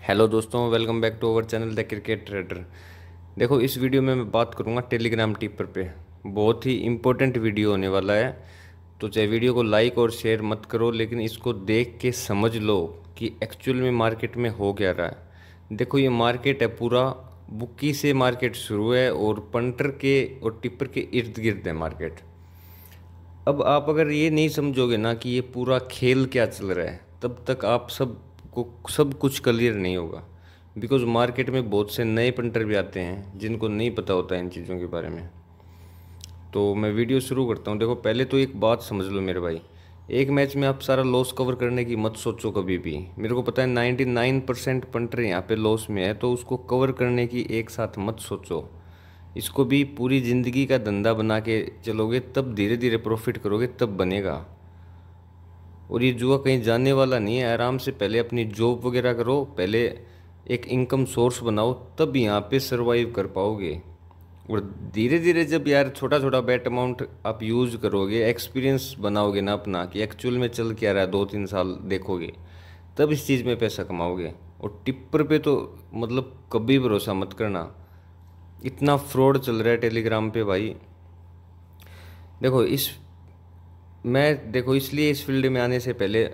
hello दोस्तों welcome back to our channel the cricket trader देखो इस वीडियो में मैं बात करूँगा टेलीग्राम टिपर पे बहुत ही इम्पोर्टेंट वीडियो होने वाला है तो चाहे वीडियो को लाइक और शेयर मत करो लेकिन इसको देख के समझ लो कि एक्चुअल में मार्केट में हो क्या रहा है देखो ये मार्केट है पूरा बुकी से मार्केट शुरू है और पंटर के और टिपर के इर्द गिर्द है मार्केट अब आप अगर ये नहीं समझोगे ना कि ये पूरा खेल क्या चल रहा है तब तक आप सब को सब कुछ क्लियर नहीं होगा बिकॉज मार्केट में बहुत से नए पंटर भी आते हैं जिनको नहीं पता होता इन चीज़ों के बारे में तो मैं वीडियो शुरू करता हूँ देखो पहले तो एक बात समझ लो मेरे भाई एक मैच में आप सारा लॉस कवर करने की मत सोचो कभी भी मेरे को पता है 99 परसेंट पंटर यहाँ पे लॉस में है तो उसको कवर करने की एक साथ मत सोचो इसको भी पूरी ज़िंदगी का धंधा बना के चलोगे तब धीरे धीरे प्रॉफिट करोगे तब बनेगा और ये जुआ कहीं जाने वाला नहीं है आराम से पहले अपनी जॉब वगैरह करो पहले एक इनकम सोर्स बनाओ तब यहाँ पे सर्वाइव कर पाओगे और धीरे धीरे जब यार छोटा छोटा बैट अमाउंट आप यूज़ करोगे एक्सपीरियंस बनाओगे ना अपना कि एक्चुअल में चल क्या रहा है दो तीन साल देखोगे तब इस चीज़ में पैसा कमाओगे और टिप्पर पे तो मतलब कभी भरोसा मत करना इतना फ्रॉड चल रहा है टेलीग्राम पे भाई देखो इस मैं देखो इसलिए इस फील्ड में आने से पहले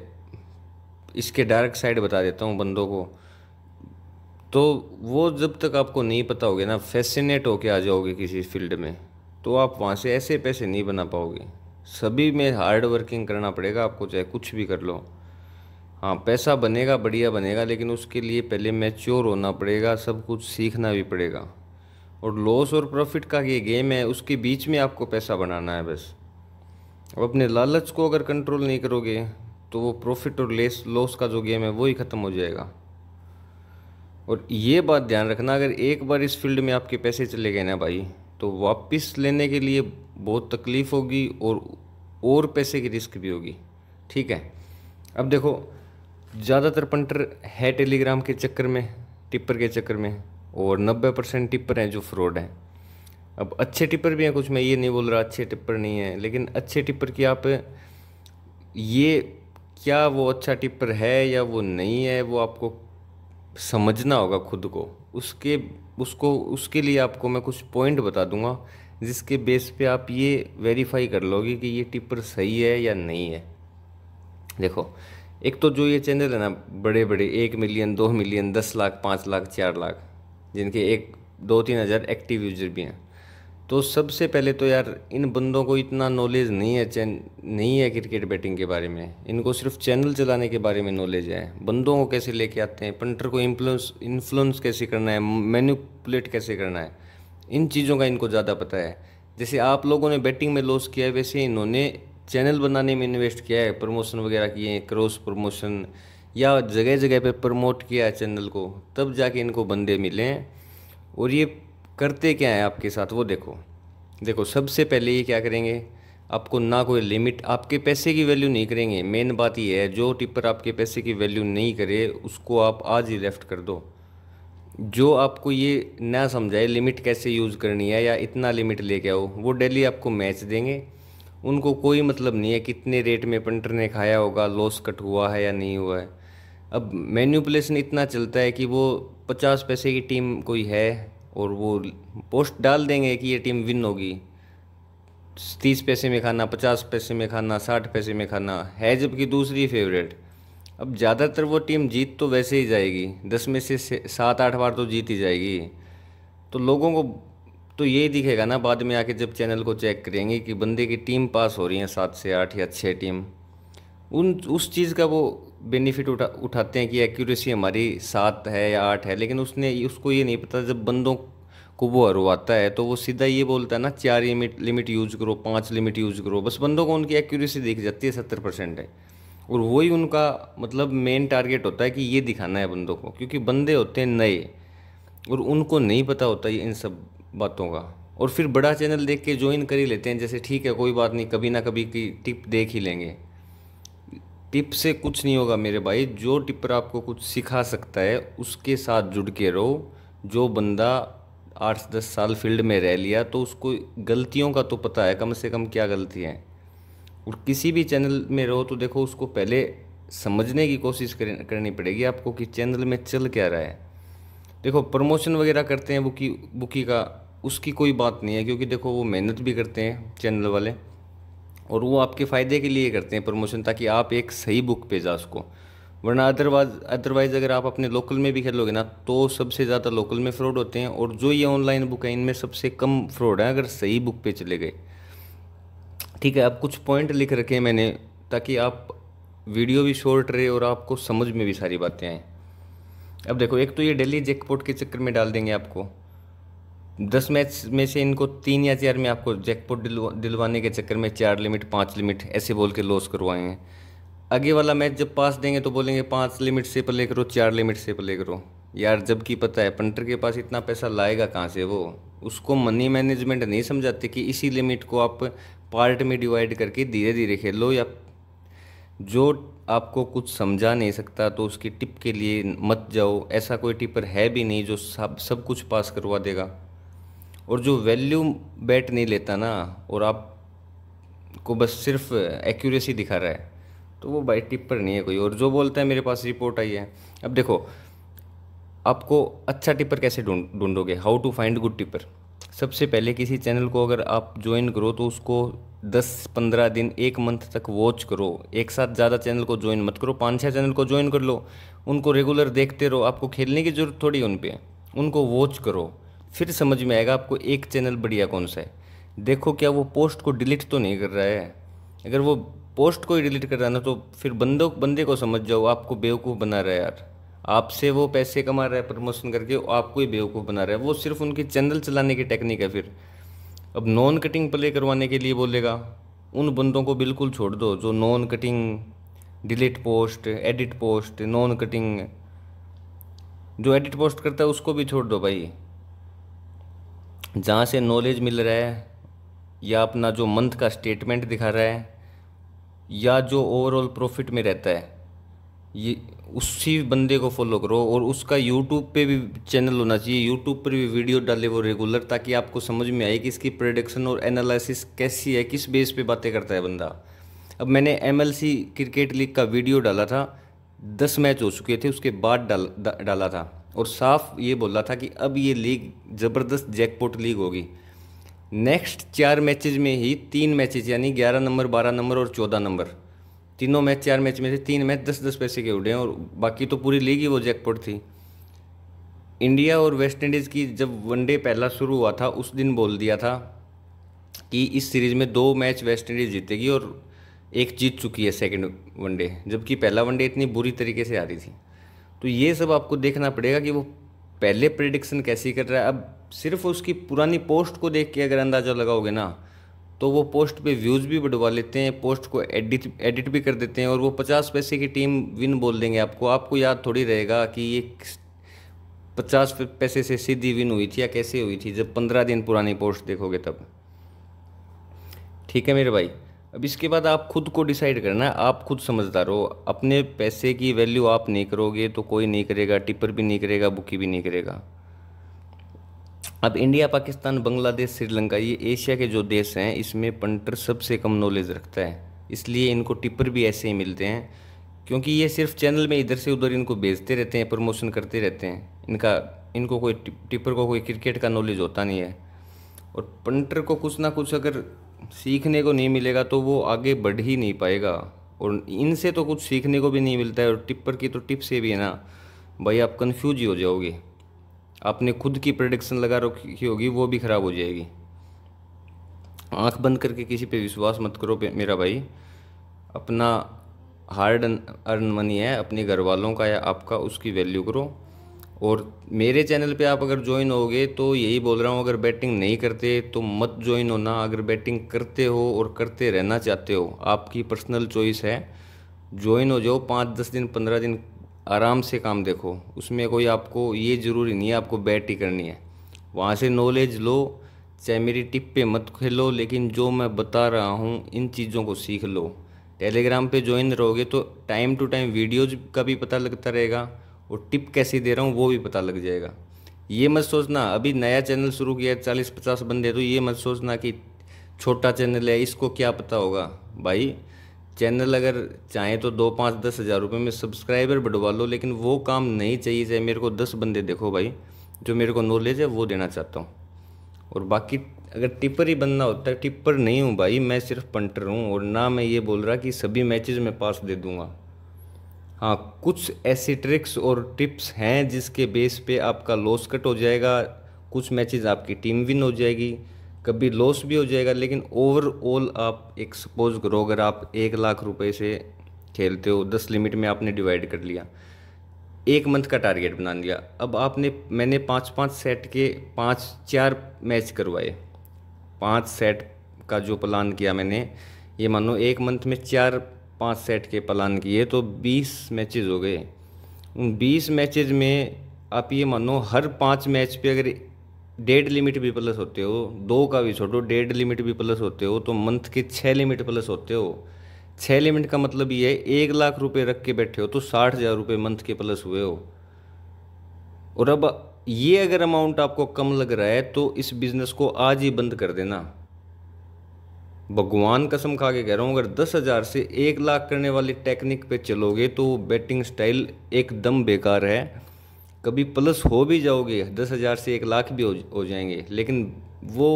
इसके डार्क साइड बता देता हूँ बंदों को तो वो जब तक आपको नहीं पता होगा ना फैसिनेट होके आ जाओगे किसी फील्ड में तो आप वहाँ से ऐसे पैसे नहीं बना पाओगे सभी में हार्ड वर्किंग करना पड़ेगा आपको चाहे कुछ भी कर लो हाँ पैसा बनेगा बढ़िया बनेगा लेकिन उसके लिए पहले मैच्योर होना पड़ेगा सब कुछ सीखना भी पड़ेगा और लॉस और प्रॉफिट का ये गेम है उसके बीच में आपको पैसा बनाना है बस अब अपने लालच को अगर कंट्रोल नहीं करोगे तो वो प्रॉफिट और लेस लॉस का जो गेम है वो ही ख़त्म हो जाएगा और ये बात ध्यान रखना अगर एक बार इस फील्ड में आपके पैसे चले गए ना भाई तो वापस लेने के लिए बहुत तकलीफ़ होगी और और पैसे की रिस्क भी होगी ठीक है अब देखो ज़्यादातर पंटर है टेलीग्राम के चक्कर में टिप्पर के चक्कर में और 90 परसेंट टिप्पर हैं जो फ्रॉड हैं अब अच्छे टिपर भी हैं कुछ मैं ये नहीं बोल रहा अच्छे टिपर नहीं है लेकिन अच्छे टिपर की आप ये क्या वो अच्छा टिपर है या वो नहीं है वो आपको समझना होगा खुद को उसके उसको उसके लिए आपको मैं कुछ पॉइंट बता दूंगा जिसके बेस पे आप ये वेरीफाई कर लोगे कि ये टिपर सही है या नहीं है देखो एक तो जो ये चैनल है ना बड़े बड़े एक मिलियन दो मिलियन दस लाख पाँच लाख चार लाख जिनके एक दो तीन हज़ार एक्टिव यूजर भी हैं तो सबसे पहले तो यार इन बंदों को इतना नॉलेज नहीं है चैन नहीं है क्रिकेट बैटिंग के बारे में इनको सिर्फ चैनल चलाने के बारे में नॉलेज है बंदों को कैसे लेके आते हैं पंटर को इन्फ्लुएंस इन्फ्लुएंस कैसे करना है मैन्यूपुलेट कैसे करना है इन चीज़ों का इनको ज़्यादा पता है जैसे आप लोगों ने बैटिंग में लॉस किया है वैसे इन्होंने चैनल बनाने में इन्वेस्ट किया है प्रमोशन वगैरह किए हैं क्रॉस प्रमोशन या जगह जगह पर प्रमोट किया है चैनल को तब जाके इनको बंदे मिले हैं और ये करते क्या है आपके साथ वो देखो देखो सबसे पहले ये क्या करेंगे आपको ना कोई लिमिट आपके पैसे की वैल्यू नहीं करेंगे मेन बात ये है जो टिपर आपके पैसे की वैल्यू नहीं करे उसको आप आज ही लेफ़्ट कर दो जो आपको ये ना समझाए लिमिट कैसे यूज़ करनी है या इतना लिमिट लेके आओ वो डेली आपको मैच देंगे उनको कोई मतलब नहीं है कितने रेट में पंटर ने खाया होगा लॉस कट हुआ है या नहीं हुआ है अब मैन्यूपुलेशन इतना चलता है कि वो पचास पैसे की टीम कोई है और वो पोस्ट डाल देंगे कि ये टीम विन होगी तीस पैसे में खाना पचास पैसे में खाना साठ पैसे में खाना है जबकि दूसरी फेवरेट अब ज़्यादातर वो टीम जीत तो वैसे ही जाएगी दस में से सात आठ बार तो जीत ही जाएगी तो लोगों को तो यही दिखेगा ना बाद में आके जब चैनल को चेक करेंगे कि बंदे की टीम पास हो रही है सात से आठ या छः टीम उन उस चीज़ का वो बेनिफिट उठा उठाते हैं कि एक्यूरेसी हमारी सात है या आठ है लेकिन उसने उसको ये नहीं पता जब बंदों को वो हरवाता है तो वो सीधा ये बोलता है ना चार लिमिट लिमिट यूज़ करो पाँच लिमिट यूज़ करो बस बंदों को उनकी एक्यूरेसी दिख जाती है सत्तर परसेंट है और वही उनका मतलब मेन टारगेट होता है कि ये दिखाना है बंदों को क्योंकि बंदे होते हैं नए और उनको नहीं पता होता ये इन सब बातों का और फिर बड़ा चैनल देख के ज्वाइन कर ही लेते हैं जैसे ठीक है कोई बात नहीं कभी ना कभी की टिप देख ही लेंगे टिप से कुछ नहीं होगा मेरे भाई जो टिपर आपको कुछ सिखा सकता है उसके साथ जुड़ के रहो जो बंदा आठ दस साल फील्ड में रह लिया तो उसको गलतियों का तो पता है कम से कम क्या गलती है और किसी भी चैनल में रहो तो देखो उसको पहले समझने की कोशिश करनी पड़ेगी आपको कि चैनल में चल क्या रहा है देखो प्रमोशन वगैरह करते हैं बुकी बुकी का उसकी कोई बात नहीं है क्योंकि देखो वो मेहनत भी करते हैं चैनल वाले और वो आपके फ़ायदे के लिए करते हैं प्रमोशन ताकि आप एक सही बुक पे जा सको वरना अदरवाइज अदरवाइज़ अगर आप अपने लोकल में भी खेलोगे ना तो सबसे ज़्यादा लोकल में फ्रॉड होते हैं और जो ये ऑनलाइन बुक है इनमें सबसे कम फ्रॉड है अगर सही बुक पे चले गए ठीक है अब कुछ पॉइंट लिख रखे हैं मैंने ताकि आप वीडियो भी शॉर्ट रहे और आपको समझ में भी सारी बातें आएँ अब देखो एक तो ये डेली जैकपॉट के चक्कर में डाल देंगे आपको दस मैच में से इनको तीन या चार में आपको जैकपॉट दिलवाने के चक्कर में चार लिमिट पाँच लिमिट ऐसे बोल के लॉस करवाए हैं आगे वाला मैच जब पास देंगे तो बोलेंगे पाँच लिमिट से प्ले करो चार लिमिट से प्ले करो यार जबकि पता है पंटर के पास इतना पैसा लाएगा कहाँ से वो उसको मनी मैनेजमेंट नहीं समझाते कि इसी लिमिट को आप पार्ट में डिवाइड करके धीरे धीरे खेलो या जो आपको कुछ समझा नहीं सकता तो उसकी टिप के लिए मत जाओ ऐसा कोई टिपर है भी नहीं जो सब सब कुछ पास करवा देगा और जो वैल्यू बैट नहीं लेता ना और आप को बस सिर्फ एक्यूरेसी दिखा रहा है तो वो बाई टिप पर नहीं है कोई और जो बोलता है मेरे पास रिपोर्ट आई है अब देखो आपको अच्छा टिपर कैसे ढूंढ ढूंढोगे how to find good tipper सबसे पहले किसी चैनल को अगर आप ज्वाइन करो तो उसको 10-15 दिन एक मंथ तक वॉच करो एक साथ ज़्यादा चैनल को ज्वाइन मत करो पाँच छः चैनल को ज्वाइन कर लो उनको रेगुलर देखते रहो आपको खेलने की ज़रूरत थोड़ी उन पर उनको वॉच करो फिर समझ में आएगा आपको एक चैनल बढ़िया कौन सा है देखो क्या वो पोस्ट को डिलीट तो नहीं कर रहा है अगर वो पोस्ट को ही डिलीट कर रहा ना तो फिर बंदो बंदे को समझ जाओ आपको बेवकूफ़ बना रहा है यार आपसे वो पैसे कमा रहा है प्रमोशन करके आपको ही बेवकूफ़ बना रहा है वो सिर्फ उनके चैनल चलाने की टेक्निक है फिर अब नॉन कटिंग प्ले करवाने के लिए बोलेगा उन बंदों को बिल्कुल छोड़ दो जो non cutting delete post edit post non cutting जो एडिट पोस्ट करता है उसको भी छोड़ दो भाई जहाँ से नॉलेज मिल रहा है या अपना जो मंथ का स्टेटमेंट दिखा रहा है या जो ओवरऑल प्रॉफिट में रहता है ये उसी बंदे को फॉलो करो और उसका यूट्यूब पे भी चैनल होना चाहिए यूट्यूब पर भी वीडियो डाले वो रेगुलर ताकि आपको समझ में आए कि इसकी प्रोडक्शन और एनालिसिस कैसी है किस बेस पे बातें करता है बंदा अब मैंने एम क्रिकेट लीग का वीडियो डाला था दस मैच हो चुके थे उसके बाद डाल डाला था और साफ ये बोल रहा था कि अब ये लीग ज़बरदस्त जैकपॉट लीग होगी नेक्स्ट चार मैचेज में ही तीन मैचेज यानी ग्यारह नंबर बारह नंबर और चौदह नंबर तीनों मैच चार मैच में से तीन मैच दस दस पैसे के उड़े और बाकी तो पूरी लीग ही वो जैकपॉट थी इंडिया और वेस्ट इंडीज़ की जब वनडे पहला शुरू हुआ था उस दिन बोल दिया था कि इस सीरीज़ में दो मैच वेस्ट इंडीज़ जीतेगी और एक जीत चुकी है सेकंड वनडे जबकि पहला वनडे इतनी बुरी तरीके से आ रही थी तो ये सब आपको देखना पड़ेगा कि वो पहले प्रिडिक्शन कैसी कर रहा है अब सिर्फ उसकी पुरानी पोस्ट को देख के अगर अंदाज़ा लगाओगे ना तो वो पोस्ट पे व्यूज़ भी बढ़वा लेते हैं पोस्ट को एडिट एडिट भी कर देते हैं और वो पचास पैसे की टीम विन बोल देंगे आपको आपको याद थोड़ी रहेगा कि ये पचास पैसे से सीधी विन हुई थी या कैसे हुई थी जब पंद्रह दिन पुरानी पोस्ट देखोगे तब ठीक है मेरे भाई अब इसके बाद आप खुद को डिसाइड करना है आप खुद समझदार हो अपने पैसे की वैल्यू आप नहीं करोगे तो कोई नहीं करेगा टिपर भी नहीं करेगा बुकी भी नहीं करेगा अब इंडिया पाकिस्तान बांग्लादेश श्रीलंका ये एशिया के जो देश हैं इसमें पंटर सबसे कम नॉलेज रखता है इसलिए इनको टिपर भी ऐसे ही मिलते हैं क्योंकि ये सिर्फ चैनल में इधर से उधर इनको भेजते रहते हैं प्रमोशन करते रहते हैं इनका इनको कोई टिपर को कोई क्रिकेट का नॉलेज होता नहीं है और पंटर को कुछ ना कुछ अगर सीखने को नहीं मिलेगा तो वो आगे बढ़ ही नहीं पाएगा और इनसे तो कुछ सीखने को भी नहीं मिलता है और टिप्पर की तो टिप से भी है ना भाई आप कन्फ्यूज ही हो जाओगे आपने खुद की प्रडिक्शन लगा रखी होगी वो भी ख़राब हो जाएगी आंख बंद करके किसी पे विश्वास मत करो मेरा भाई अपना हार्ड अर्न मनी है अपने घर वालों का या आपका उसकी वैल्यू करो और मेरे चैनल पे आप अगर ज्वाइन होगे तो यही बोल रहा हूँ अगर बैटिंग नहीं करते तो मत ज्वाइन होना अगर बैटिंग करते हो और करते रहना चाहते हो आपकी पर्सनल चॉइस है ज्वाइन हो जाओ पाँच दस दिन पंद्रह दिन आराम से काम देखो उसमें कोई आपको ये ज़रूरी नहीं है आपको बैट ही करनी है वहाँ से नॉलेज लो चाहे मेरी टिप पे मत खेलो लेकिन जो मैं बता रहा हूँ इन चीज़ों को सीख लो टेलीग्राम पे ज्वाइन रहोगे तो टाइम टू टाइम वीडियोज का भी पता लगता रहेगा और टिप कैसी दे रहा हूँ वो भी पता लग जाएगा ये मत सोचना अभी नया चैनल शुरू किया है चालीस पचास बंदे तो ये मत सोचना कि छोटा चैनल है इसको क्या पता होगा भाई चैनल अगर चाहे तो दो पाँच दस हज़ार रुपये में सब्सक्राइबर बढ़वा लो लेकिन वो काम नहीं चाहिए चाहे मेरे को दस बंदे देखो भाई जो मेरे को नॉलेज है वो देना चाहता हूँ और बाकी अगर टिपर ही बनना होता है टिपर नहीं हूँ भाई मैं सिर्फ पंटर हूँ और ना मैं ये बोल रहा कि सभी मैचेज़ में पास दे दूँगा हाँ कुछ ऐसी ट्रिक्स और टिप्स हैं जिसके बेस पे आपका लॉस कट हो जाएगा कुछ मैचेस आपकी टीम विन हो जाएगी कभी लॉस भी हो जाएगा लेकिन ओवरऑल आप एक सपोज करो अगर आप एक लाख रुपए से खेलते हो दस लिमिट में आपने डिवाइड कर लिया एक मंथ का टारगेट बना लिया अब आपने मैंने पाँच पाँच सेट के पाँच चार मैच करवाए पाँच सेट का जो प्लान किया मैंने ये मानो एक मंथ में चार पाँच सेट के प्लान किए तो बीस मैचेस हो गए उन बीस मैचेस में आप ये मानो हर पाँच मैच पे अगर डेढ़ लिमिट भी प्लस होते हो दो का भी छोड़ो डेढ़ लिमिट भी प्लस होते हो तो मंथ के छः लिमिट प्लस होते हो छः लिमिट का मतलब ये है एक लाख रुपए रख के बैठे हो तो साठ हज़ार रुपये मंथ के प्लस हुए हो और अब ये अगर अमाउंट आपको कम लग रहा है तो इस बिज़नेस को आज ही बंद कर देना भगवान कसम खा के कह रहा हूँ अगर दस हज़ार से एक लाख करने वाली टेक्निक पे चलोगे तो बैटिंग स्टाइल एकदम बेकार है कभी प्लस हो भी जाओगे दस हज़ार से एक लाख भी हो, हो जाएंगे लेकिन वो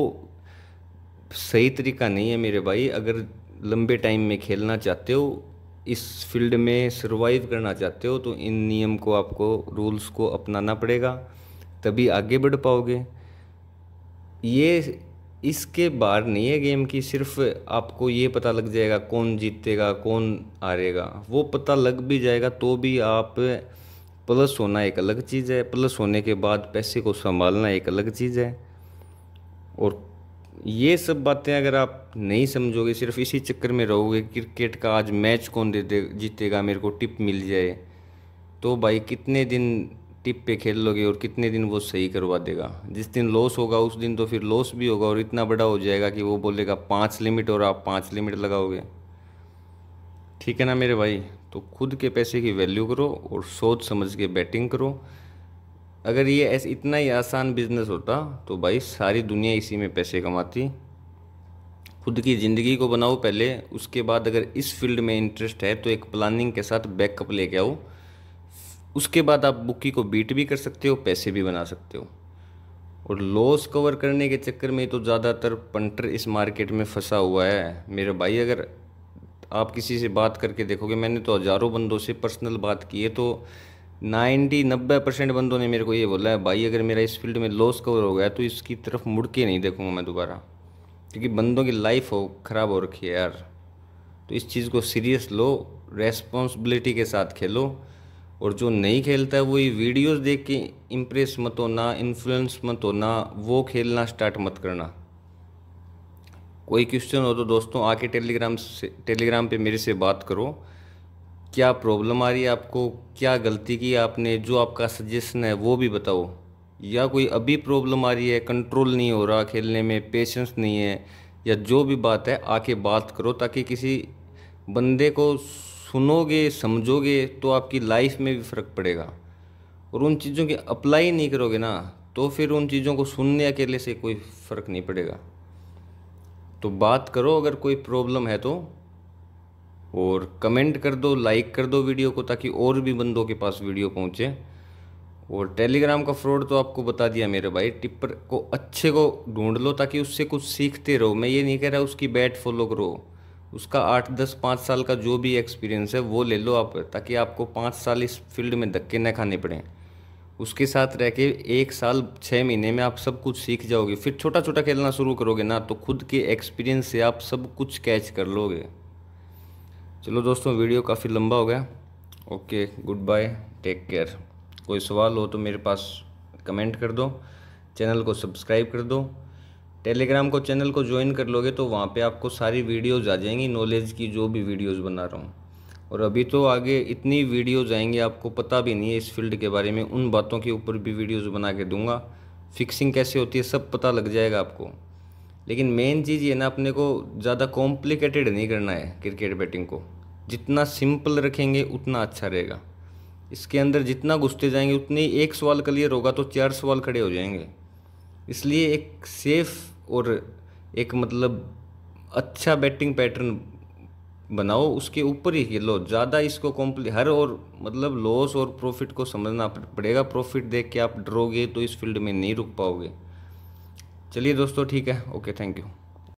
सही तरीका नहीं है मेरे भाई अगर लंबे टाइम में खेलना चाहते हो इस फील्ड में सर्वाइव करना चाहते हो तो इन नियम को आपको रूल्स को अपनाना पड़ेगा तभी आगे बढ़ पाओगे ये इसके बाहर नहीं है गेम की सिर्फ आपको ये पता लग जाएगा कौन जीतेगा कौन हारेगा वो पता लग भी जाएगा तो भी आप प्लस होना एक अलग चीज़ है प्लस होने के बाद पैसे को संभालना एक अलग चीज़ है और ये सब बातें अगर आप नहीं समझोगे सिर्फ इसी चक्कर में रहोगे क्रिकेट का आज मैच कौन दे, दे जीतेगा मेरे को टिप मिल जाए तो भाई कितने दिन टिप पे खेल लोगे और कितने दिन वो सही करवा देगा जिस दिन लॉस होगा उस दिन तो फिर लॉस भी होगा और इतना बड़ा हो जाएगा कि वो बोलेगा पाँच लिमिट और आप पाँच लिमिट लगाओगे ठीक है ना मेरे भाई तो खुद के पैसे की वैल्यू करो और सोच समझ के बैटिंग करो अगर ये ऐसे इतना ही आसान बिजनेस होता तो भाई सारी दुनिया इसी में पैसे कमाती खुद की ज़िंदगी को बनाओ पहले उसके बाद अगर इस फील्ड में इंटरेस्ट है तो एक प्लानिंग के साथ बैकअप लेके आओ उसके बाद आप बुकी को बीट भी कर सकते हो पैसे भी बना सकते हो और लॉस कवर करने के चक्कर में तो ज़्यादातर पंटर इस मार्केट में फंसा हुआ है मेरे भाई अगर आप किसी से बात करके देखोगे मैंने तो हज़ारों बंदों से पर्सनल बात की है तो नाइन्टी नब्बे परसेंट बंदों ने मेरे को ये बोला है भाई अगर मेरा इस फील्ड में लॉस कवर हो गया तो इसकी तरफ मुड़ के नहीं देखूँगा मैं दोबारा क्योंकि बंदों की लाइफ हो ख़राब हो रखी है यार तो इस चीज़ को सीरियस लो रेस्पॉन्सिबिलिटी के साथ खेलो और जो नहीं खेलता है वो ये वीडियोस देख के इम्प्रेस मत होना इन्फ्लुएंस मत होना वो खेलना स्टार्ट मत करना कोई क्वेश्चन हो तो दोस्तों आके टेलीग्राम से टेलीग्राम पे मेरे से बात करो क्या प्रॉब्लम आ रही है आपको क्या गलती की आपने जो आपका सजेशन है वो भी बताओ या कोई अभी प्रॉब्लम आ रही है कंट्रोल नहीं हो रहा खेलने में पेशेंस नहीं है या जो भी बात है आके बात करो ताकि किसी बंदे को सुनोगे समझोगे तो आपकी लाइफ में भी फ़र्क पड़ेगा और उन चीज़ों की अप्लाई नहीं करोगे ना तो फिर उन चीज़ों को सुनने अकेले से कोई फ़र्क नहीं पड़ेगा तो बात करो अगर कोई प्रॉब्लम है तो और कमेंट कर दो लाइक कर दो वीडियो को ताकि और भी बंदों के पास वीडियो पहुंचे और टेलीग्राम का फ्रॉड तो आपको बता दिया मेरे भाई टिप्पर को अच्छे को ढूंढ लो ताकि उससे कुछ सीखते रहो मैं ये नहीं कह रहा उसकी बैट फॉलो करो उसका आठ दस पाँच साल का जो भी एक्सपीरियंस है वो ले लो आप ताकि आपको पाँच साल इस फील्ड में धक्के न खाने पड़े उसके साथ रह के एक साल छः महीने में आप सब कुछ सीख जाओगे फिर छोटा छोटा खेलना शुरू करोगे ना तो खुद के एक्सपीरियंस से आप सब कुछ कैच कर लोगे चलो दोस्तों वीडियो काफ़ी लंबा हो गया okay good bye take care कोई सवाल हो तो मेरे पास कमेंट कर दो चैनल को सब्सक्राइब कर दो टेलीग्राम को चैनल को ज्वाइन कर लोगे तो वहाँ पे आपको सारी वीडियोज़ आ जाएंगी नॉलेज की जो भी वीडियोज़ बना रहा हूँ और अभी तो आगे इतनी वीडियोज़ आएंगी आपको पता भी नहीं है इस फील्ड के बारे में उन बातों के ऊपर भी वीडियोज़ बना के दूंगा फिक्सिंग कैसे होती है सब पता लग जाएगा आपको लेकिन मेन चीज़ ये ना अपने को ज़्यादा कॉम्प्लिकेटेड नहीं करना है क्रिकेट बैटिंग को जितना सिंपल रखेंगे उतना अच्छा रहेगा इसके अंदर जितना घुसते जाएंगे उतने एक सवाल क्लियर होगा तो चार सवाल खड़े हो जाएंगे इसलिए एक सेफ़ और एक मतलब अच्छा बैटिंग पैटर्न बनाओ उसके ऊपर ही खेलो ज़्यादा इसको कॉम्प्ली हर और मतलब लॉस और प्रॉफिट को समझना पड़ेगा प्रॉफिट देख के आप ड्रोगे तो इस फील्ड में नहीं रुक पाओगे चलिए दोस्तों ठीक है ओके थैंक यू